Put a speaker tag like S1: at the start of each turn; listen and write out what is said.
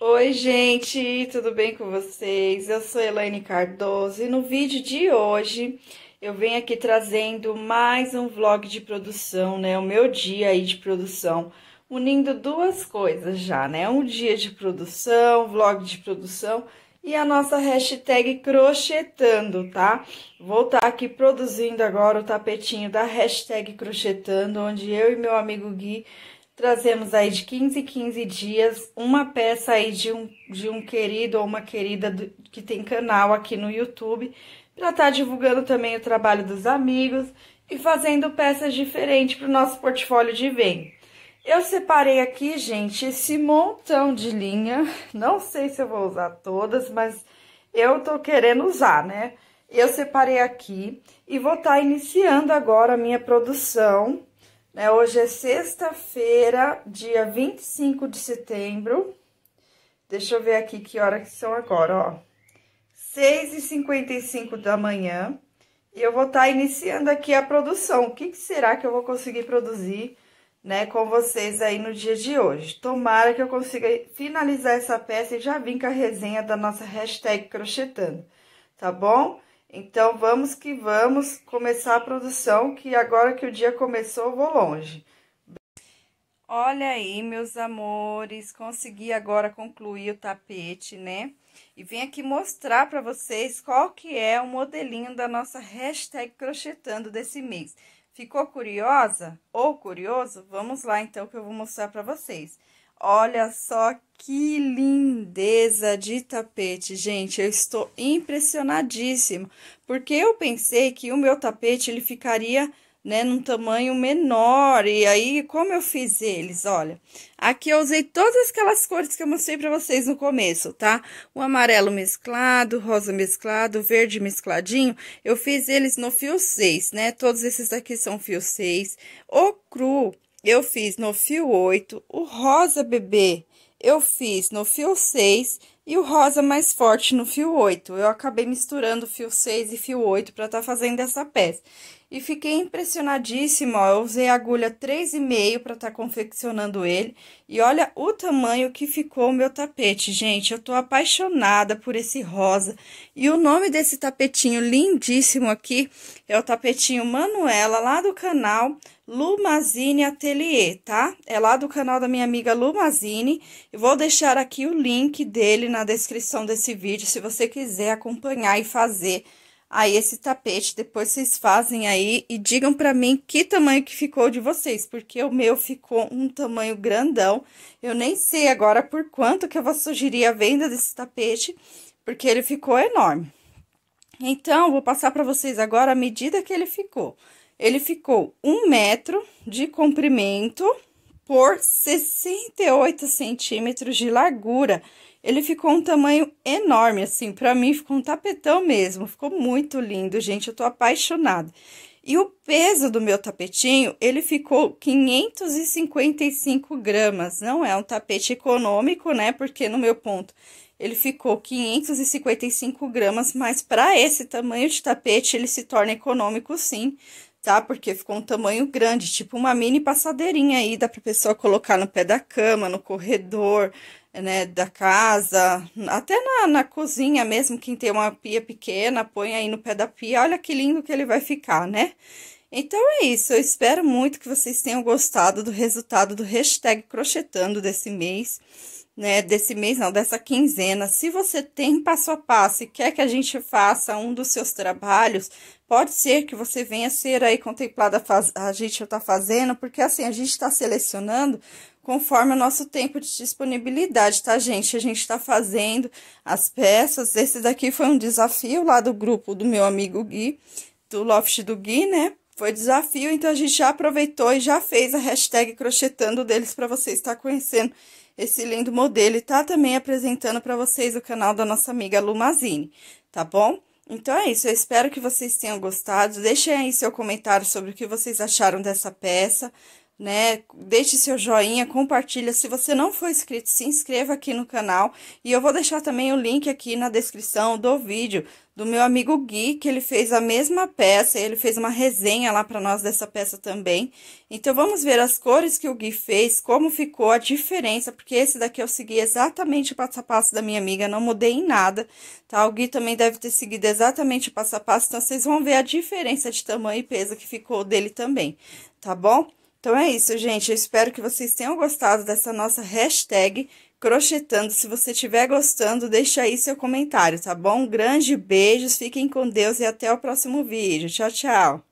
S1: Oi, gente, tudo bem com vocês? Eu sou Elaine Cardoso e no vídeo de hoje eu venho aqui trazendo mais um vlog de produção, né? O meu dia aí de produção, unindo duas coisas já, né? Um dia de produção, vlog de produção e a nossa hashtag crochetando, tá? Vou estar tá aqui produzindo agora o tapetinho da hashtag crochetando, onde eu e meu amigo Gui Trazemos aí de 15 em 15 dias uma peça aí de um, de um querido ou uma querida do, que tem canal aqui no YouTube, para estar tá divulgando também o trabalho dos amigos e fazendo peças diferentes para o nosso portfólio de venda. Eu separei aqui, gente, esse montão de linha. Não sei se eu vou usar todas, mas eu tô querendo usar, né? Eu separei aqui e vou estar tá iniciando agora a minha produção né? Hoje é sexta-feira, dia 25 de setembro. Deixa eu ver aqui que hora que são agora, ó. 6h55 da manhã. E eu vou estar tá iniciando aqui a produção. O que, que será que eu vou conseguir produzir, né, com vocês aí no dia de hoje? Tomara que eu consiga finalizar essa peça e já vim com a resenha da nossa hashtag crochetando, tá bom? Então, vamos que vamos começar a produção, que agora que o dia começou, vou longe. Olha aí, meus amores, consegui agora concluir o tapete, né? E vim aqui mostrar para vocês qual que é o modelinho da nossa hashtag crochetando desse mês. Ficou curiosa ou curioso? Vamos lá então que eu vou mostrar para vocês. Olha só que lindeza de tapete, gente. Eu estou impressionadíssima, porque eu pensei que o meu tapete ele ficaria né, num tamanho menor. E aí, como eu fiz eles? Olha, aqui eu usei todas aquelas cores que eu mostrei para vocês no começo, tá? O amarelo mesclado, rosa mesclado, verde mescladinho. Eu fiz eles no fio 6, né? Todos esses aqui são fio 6. O cru, eu fiz no fio 8 o rosa bebê. Eu fiz no fio 6 e o rosa mais forte no fio 8. Eu acabei misturando fio 6 e fio 8 para estar tá fazendo essa peça. E fiquei impressionadíssima, ó. Eu usei agulha 3,5 para estar tá confeccionando ele. E olha o tamanho que ficou o meu tapete, gente. Eu tô apaixonada por esse rosa. E o nome desse tapetinho lindíssimo aqui é o tapetinho Manuela, lá do canal Lumazine Atelier, tá? É lá do canal da minha amiga Lumazine. Eu vou deixar aqui o link dele na descrição desse vídeo, se você quiser acompanhar e fazer aí esse tapete. Depois vocês fazem aí e digam para mim que tamanho que ficou de vocês, porque o meu ficou um tamanho grandão. Eu nem sei agora por quanto que eu vou sugerir a venda desse tapete, porque ele ficou enorme. Então, vou passar para vocês agora a medida que ele ficou. Ele ficou um metro de comprimento por 68 centímetros de largura. Ele ficou um tamanho enorme, assim, para mim ficou um tapetão mesmo. Ficou muito lindo, gente, eu tô apaixonada. E o peso do meu tapetinho, ele ficou 555 gramas. Não é um tapete econômico, né? Porque no meu ponto ele ficou 555 gramas, mas para esse tamanho de tapete ele se torna econômico sim tá? Porque ficou um tamanho grande, tipo uma mini passadeirinha aí, dá pra pessoa colocar no pé da cama, no corredor, né, da casa, até na, na cozinha mesmo, quem tem uma pia pequena, põe aí no pé da pia, olha que lindo que ele vai ficar, né? Então é isso, eu espero muito que vocês tenham gostado do resultado do hashtag crochetando desse mês né, desse mês, não, dessa quinzena. Se você tem passo a passo e quer que a gente faça um dos seus trabalhos, pode ser que você venha ser aí contemplada, a gente está fazendo, porque assim, a gente está selecionando conforme o nosso tempo de disponibilidade, tá, gente? A gente está fazendo as peças. Esse daqui foi um desafio lá do grupo do meu amigo Gui, do Loft do Gui, né? Foi desafio, então a gente já aproveitou e já fez a hashtag crochetando deles para você estar conhecendo esse lindo modelo e tá também apresentando para vocês o canal da nossa amiga Lumazine, tá bom? Então é isso, eu espero que vocês tenham gostado. Deixem aí seu comentário sobre o que vocês acharam dessa peça né? Deixe seu joinha, compartilha. Se você não for inscrito, se inscreva aqui no canal. E eu vou deixar também o link aqui na descrição do vídeo do meu amigo Gui, que ele fez a mesma peça, ele fez uma resenha lá para nós dessa peça também. Então vamos ver as cores que o Gui fez, como ficou a diferença, porque esse daqui eu segui exatamente o passo a passo da minha amiga, não mudei em nada, tá? O Gui também deve ter seguido exatamente o passo a passo, então vocês vão ver a diferença de tamanho e peso que ficou dele também, tá bom? Então é isso, gente. Eu espero que vocês tenham gostado dessa nossa hashtag Crochetando. Se você estiver gostando, deixa aí seu comentário, tá bom? Um grande beijos, fiquem com Deus e até o próximo vídeo. Tchau, tchau!